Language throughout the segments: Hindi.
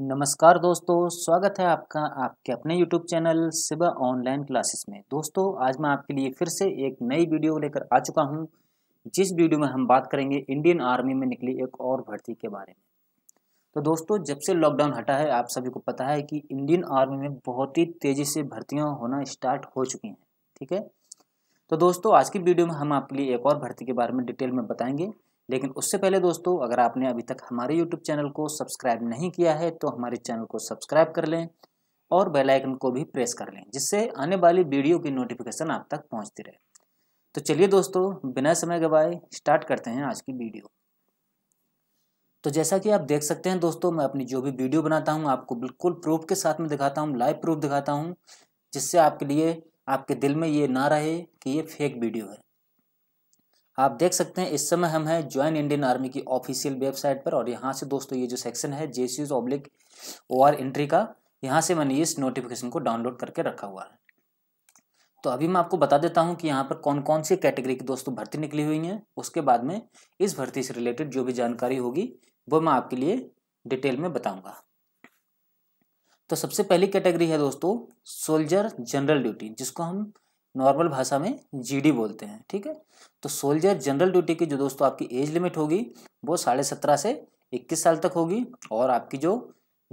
नमस्कार दोस्तों स्वागत है आपका आपके अपने यूट्यूब चैनल सिब ऑनलाइन क्लासेस में दोस्तों आज मैं आपके लिए फिर से एक नई वीडियो लेकर आ चुका हूं जिस वीडियो में हम बात करेंगे इंडियन आर्मी में निकली एक और भर्ती के बारे में तो दोस्तों जब से लॉकडाउन हटा है आप सभी को पता है कि इंडियन आर्मी में बहुत ही तेज़ी से भर्तियाँ होना स्टार्ट हो चुकी हैं ठीक है तो दोस्तों आज की वीडियो में हम आपके लिए एक और भर्ती के बारे में डिटेल में बताएंगे लेकिन उससे पहले दोस्तों अगर आपने अभी तक हमारे यूट्यूब चैनल को सब्सक्राइब नहीं किया है तो हमारे चैनल को सब्सक्राइब कर लें और बेल आइकन को भी प्रेस कर लें जिससे आने वाली वीडियो की नोटिफिकेशन आप तक पहुंचती रहे तो चलिए दोस्तों बिना समय गवाए स्टार्ट करते हैं आज की वीडियो तो जैसा कि आप देख सकते हैं दोस्तों मैं अपनी जो भी वीडियो बनाता हूँ आपको बिल्कुल प्रूफ के साथ में दिखाता हूँ लाइव प्रूफ दिखाता हूँ जिससे आपके लिए आपके दिल में ये ना रहे कि ये फेक वीडियो है आप देख सकते हैं इस समय हम हैं ज्वाइन इंडियन आर्मी की ऑफिशियल वेबसाइट पर और यहाँ से दोस्तों ये जो सेक्शन है J C oblique O R entry का यहाँ से मैंने इस नोटिफिकेशन को डाउनलोड करके रखा हुआ है तो अभी मैं आपको बता देता हूँ कि यहाँ पर कौन कौन सी कैटेगरी की दोस्तों भर्ती निकली हुई हैं उसके बाद में इस भर्ती से रिलेटेड जो भी जानकारी होगी वो मैं आपके लिए डिटेल में बताऊँगा तो सबसे पहली कैटेगरी है दोस्तों सोल्जर जनरल ड्यूटी जिसको हम नॉर्मल भाषा में जीडी बोलते हैं ठीक है तो सोल्जर जनरल ड्यूटी की जो दोस्तों आपकी एज लिमिट होगी वो साढ़े सत्रह से इक्कीस साल तक होगी और आपकी जो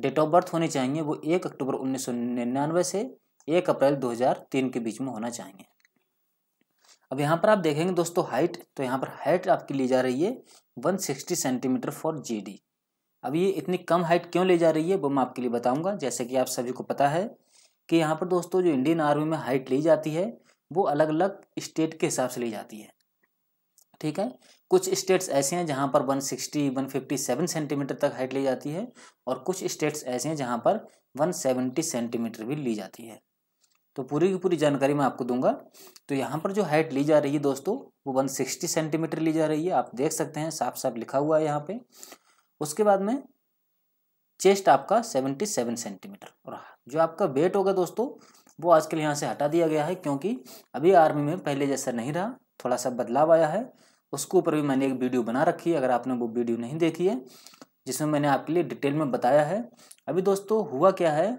डेट ऑफ बर्थ होनी चाहिए वो एक अक्टूबर उन्नीस से एक अप्रैल तीन के बीच में होना चाहिए अब यहाँ पर आप देखेंगे दोस्तों हाइट तो यहाँ पर हाइट आपकी ली जा रही है सिक्सटी सेंटीमीटर फॉर डी अब ये इतनी कम हाइट क्यों ले जा रही है वो मैं आपके लिए बताऊंगा जैसे कि आप सभी को पता है कि यहाँ पर दोस्तों जो इंडियन आर्मी में हाइट ली जाती है वो अलग अलग स्टेट के हिसाब से ली जाती है ठीक है कुछ स्टेट्स ऐसे हैं जहाँ पर 160, 157 सेंटीमीटर तक हाइट ली जाती है और कुछ स्टेट्स ऐसे हैं जहाँ पर 170 सेंटीमीटर भी ली जाती है तो पूरी की पूरी जानकारी मैं आपको दूंगा तो यहाँ पर जो हाइट ली जा रही है दोस्तों वो 160 सेंटीमीटर ली जा रही है आप देख सकते हैं साफ साफ लिखा हुआ है यहाँ पे उसके बाद में चेस्ट आपका सेवन सेंटीमीटर और जो आपका वेट होगा दोस्तों वो आजकल यहाँ से हटा दिया गया है क्योंकि अभी आर्मी में पहले जैसा नहीं रहा थोड़ा सा बदलाव आया है उसके ऊपर भी मैंने एक वीडियो बना रखी है अगर आपने वो वीडियो नहीं देखी है जिसमें मैंने आपके लिए डिटेल में बताया है अभी दोस्तों हुआ क्या है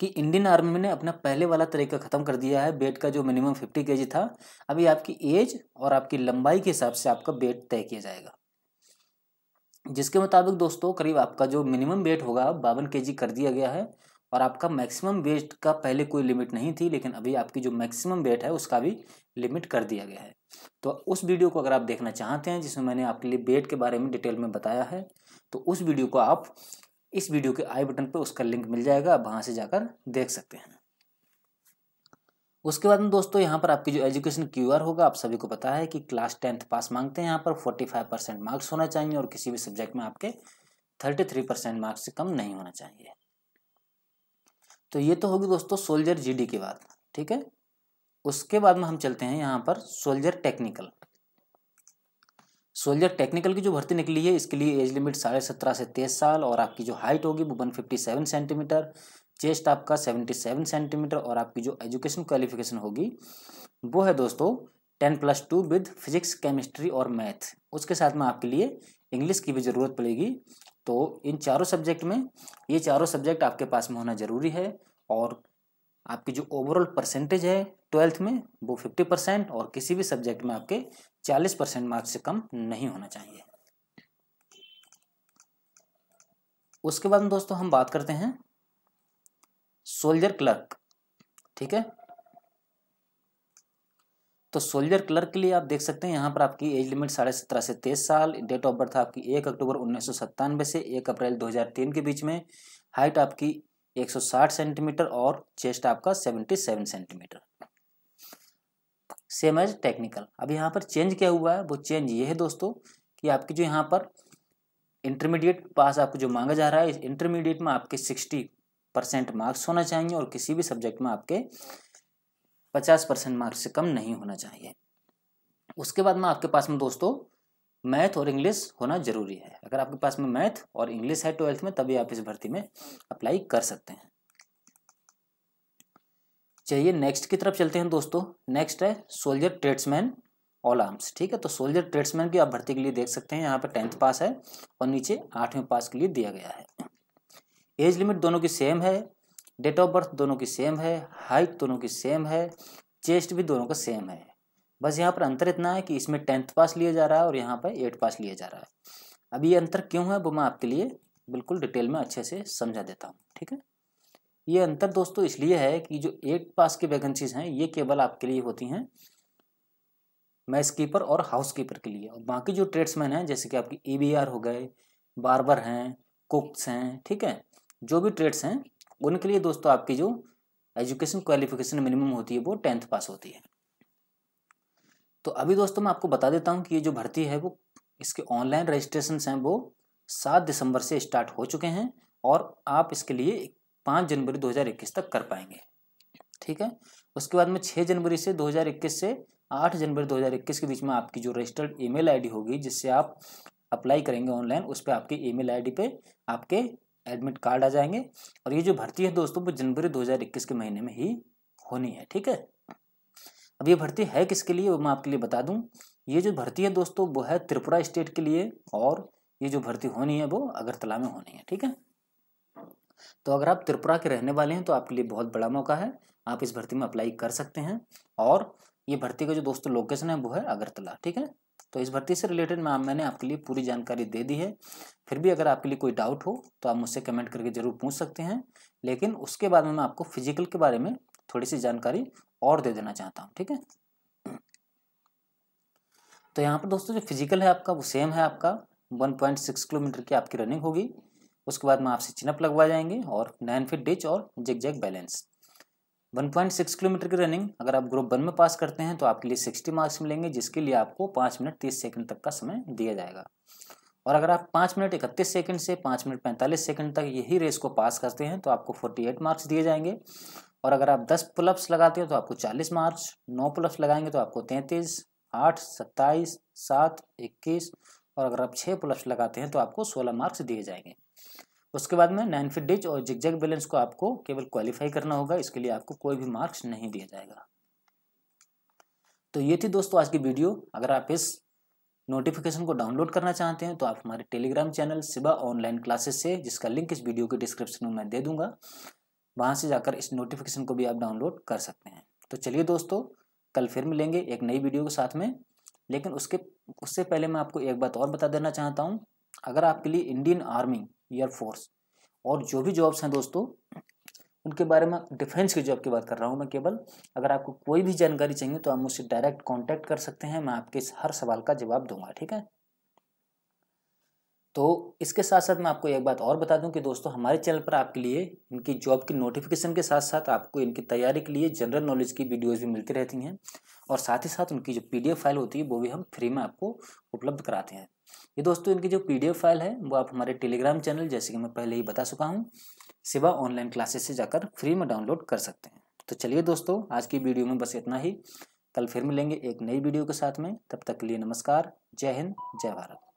कि इंडियन आर्मी ने अपना पहले वाला तरीका ख़त्म कर दिया है बेट का जो मिनिमम फिफ्टी के था अभी आपकी एज और आपकी लंबाई के हिसाब से आपका बेट तय किया जाएगा जिसके मुताबिक दोस्तों करीब आपका जो मिनिमम वेट होगा बावन के कर दिया गया है और आपका मैक्सिमम वेट का पहले कोई लिमिट नहीं थी लेकिन अभी आपकी जो मैक्सिमम वेट है उसका भी लिमिट कर दिया गया है तो उस वीडियो को अगर आप देखना चाहते हैं जिसमें मैंने आपके लिए वेट के बारे में डिटेल में बताया है तो उस वीडियो को आप इस वीडियो के आई बटन पर उसका लिंक मिल जाएगा आप वहाँ से जाकर देख सकते हैं उसके बाद में दोस्तों यहाँ पर आपकी जो एजुकेशन क्यू आर होगा आप सभी को पता है कि क्लास टेंथ पास मांगते हैं यहाँ पर फोर्टी फाइव परसेंट मार्क्स होना चाहिए और किसी भी सब्जेक्ट में आपके थर्टी थ्री परसेंट मार्क्स से कम नहीं होना चाहिए तो ये तो होगी दोस्तों सोल्जर जीडी की बात ठीक है उसके बाद में हम चलते हैं यहाँ पर सोल्जर टेक्निकल सोल्जर टेक्निकल की जो भर्ती निकली है इसके लिए एज लिमिट साढ़े सत्रह से तेईस साल और आपकी जो हाइट होगी वो one fifty seven centimetre chest आपका सेवेंटी सेवन सेंटीमीटर और आपकी जो एजुकेशन क्वालिफिकेशन होगी वो है दोस्तों ten plus two with physics chemistry और मैथ उसके साथ में आपके लिए इंग्लिश की भी ज़रूरत पड़ेगी तो इन चारों सब्जेक्ट में ये चारों सब्जेक्ट आपके पास में होना ज़रूरी है और आपकी जो ओवरऑल परसेंटेज है ट्वेल्थ में वो फिफ्टी परसेंट और किसी भी सब्जेक्ट में आपके चालीस परसेंट मार्क्स से कम नहीं होना चाहिए उसके बाद दोस्तों हम बात करते हैं सोल्जर क्लर्क ठीक है तो सोल्जर क्लर्क के लिए आप देख सकते हैं यहाँ पर आपकी एज लिमिट साढ़े सत्रह से तेईस साल डेट ऑफ बर्थ आपकी एक अक्टूबर उन्नीस से एक अप्रैल 2003 के बीच में हाइट आपकी 160 सेंटीमीटर और चेस्ट आपका 77 सेंटीमीटर सेम एज टेक्निकल अब यहाँ पर चेंज क्या हुआ है वो चेंज ये है दोस्तों कि आपकी जो यहाँ पर इंटरमीडिएट पास आपको जो मांगा जा रहा है इंटरमीडिएट में आपके सिक्सटी परसेंट मार्क्स होना चाहिए और किसी भी सब्जेक्ट में आपके पचास परसेंट मार्क्स से कम नहीं होना चाहिए उसके बाद में आपके पास में दोस्तों मैथ और इंग्लिश होना जरूरी है अगर आपके पास में मैथ और इंग्लिश है ट्वेल्थ में तभी आप इस भर्ती में अप्लाई कर सकते हैं चलिए नेक्स्ट की तरफ चलते हैं दोस्तों नेक्स्ट है सोल्जर ट्रेड्समैन ऑल आर्म्स ठीक है तो सोल्जर ट्रेड्समैन की आप भर्ती के लिए देख सकते हैं यहाँ पर टेंथ पास है और नीचे आठवीं पास के लिए दिया गया है एज लिमिट दोनों की सेम है डेट ऑफ बर्थ दोनों की सेम है हाइट दोनों की सेम है चेस्ट भी दोनों का सेम है बस यहाँ पर अंतर इतना है कि इसमें टेंथ पास लिया जा रहा है और यहाँ पर एट पास लिया जा रहा है अब ये अंतर क्यों है वो मैं आपके लिए बिल्कुल डिटेल में अच्छे से समझा देता हूँ ठीक है ये अंतर दोस्तों इसलिए है कि जो एट पास की वैकेंसीज हैं ये केवल आपके लिए होती हैं मैस कीपर और हाउस कीपर के लिए और बाकी जो ट्रेड्समैन हैं जैसे कि आपकी ई e हो गए बारबर हैं कुक्स हैं ठीक है जो भी ट्रेड्स हैं उनके लिए दोस्तों आपकी जो एजुकेशन क्वालिफिकेशन मिनिमम होती है वो टेंथ पास होती है तो अभी दोस्तों मैं आपको बता देता हूँ कि ये जो भर्ती है वो इसके ऑनलाइन रजिस्ट्रेशन हैं वो सात दिसंबर से स्टार्ट हो चुके हैं और आप इसके लिए पाँच जनवरी 2021 तक कर पाएंगे ठीक है उसके बाद में छः जनवरी से 2021 से आठ जनवरी 2021 के बीच में आपकी जो रजिस्टर्ड ईमेल आईडी होगी जिससे आप अप्लाई करेंगे ऑनलाइन उस पर आपकी ईमेल आईडी पे आपके एडमिट कार्ड आ जाएंगे और ये जो भर्ती है दोस्तों वो जनवरी 2021 के महीने में ही होनी है ठीक है अब ये भर्ती है किसके लिए वो मैं आपके लिए बता दूं ये जो भर्ती है दोस्तों वो है त्रिपुरा स्टेट के लिए और ये जो भर्ती होनी है वो अगरतला में होनी है ठीक है तो अगर आप त्रिपुरा के रहने वाले हैं तो आपके लिए बहुत बड़ा मौका है आप इस भर्ती में अप्लाई कर सकते हैं और ये भर्ती का जो दोस्तों लोकेशन है वो है अगरतला ठीक है तो इस भर्ती से रिलेटेड मैं मैंने आपके लिए पूरी जानकारी दे दी है फिर भी अगर आपके लिए कोई डाउट हो तो आप मुझसे कमेंट करके ज़रूर पूछ सकते हैं लेकिन उसके बाद में मैं आपको फिजिकल के बारे में थोड़ी सी जानकारी और दे देना चाहता हूँ ठीक है तो यहाँ पर दोस्तों जो फिजिकल है आपका वो सेम है आपका वन किलोमीटर की आपकी रनिंग होगी उसके बाद में आपसे चिनअप लगवा जाएंगे और नाइन फिट डिच और जिग जैग बैलेंस 1.6 किलोमीटर की रनिंग अगर आप ग्रुप वन में पास करते हैं तो आपके लिए 60 मार्क्स मिलेंगे जिसके लिए आपको पाँच मिनट तीस सेकंड तक का समय दिया जाएगा और अगर आप पाँच मिनट इकतीस सेकंड से पाँच मिनट पैंतालीस सेकंड तक यही रेस को पास करते हैं तो आपको फोर्टी एट मार्क्स दिए जाएंगे और अगर आप दस पुलअप्स लगाते हैं तो आपको चालीस मार्क्स नौ पुलअप्स लगाएंगे तो आपको तैंतीस आठ सत्ताईस सात इक्कीस और अगर आप छः पुलअप्स लगाते हैं तो आपको सोलह मार्क्स दिए जाएंगे उसके बाद में नाइन फिट डिच और जिगजैग बैलेंस को आपको केवल क्वालिफाई करना होगा इसके लिए आपको कोई भी मार्क्स नहीं दिया जाएगा तो ये थी दोस्तों आज की वीडियो अगर आप इस नोटिफिकेशन को डाउनलोड करना चाहते हैं तो आप हमारे टेलीग्राम चैनल सिबा ऑनलाइन क्लासेस से जिसका लिंक इस वीडियो के डिस्क्रिप्शन में मैं दे दूंगा वहाँ से जाकर इस नोटिफिकेशन को भी आप डाउनलोड कर सकते हैं तो चलिए दोस्तों कल फिर मिलेंगे एक नई वीडियो के साथ में लेकिन उसके उससे पहले मैं आपको एक बात और बता देना चाहता हूँ अगर आपके लिए इंडियन आर्मी एयरफोर्स और जो भी जॉब्स हैं दोस्तों उनके बारे में डिफेंस की जॉब की बात कर रहा हूँ मैं केवल अगर आपको कोई भी जानकारी चाहिए तो आप मुझसे डायरेक्ट कॉन्टैक्ट कर सकते हैं मैं आपके हर सवाल का जवाब दूंगा ठीक है तो इसके साथ साथ मैं आपको एक बात और बता दूं कि दोस्तों हमारे चैनल पर आपके लिए इनकी जॉब की नोटिफिकेशन के साथ साथ आपको इनकी तैयारी के लिए जनरल नॉलेज की वीडियोज़ भी मिलती रहती हैं और साथ ही साथ उनकी जो पी फाइल होती है वो भी हम फ्री में आपको उपलब्ध कराते हैं ये दोस्तों इनकी जो पी फाइल है वो आप हमारे टेलीग्राम चैनल जैसे कि मैं पहले ही बता चुका हूँ सिवा ऑनलाइन क्लासेस से जाकर फ्री में डाउनलोड कर सकते हैं तो चलिए दोस्तों आज की वीडियो में बस इतना ही कल फिर मिलेंगे एक नई वीडियो के साथ में तब तक के लिए नमस्कार जय हिंद जय भारत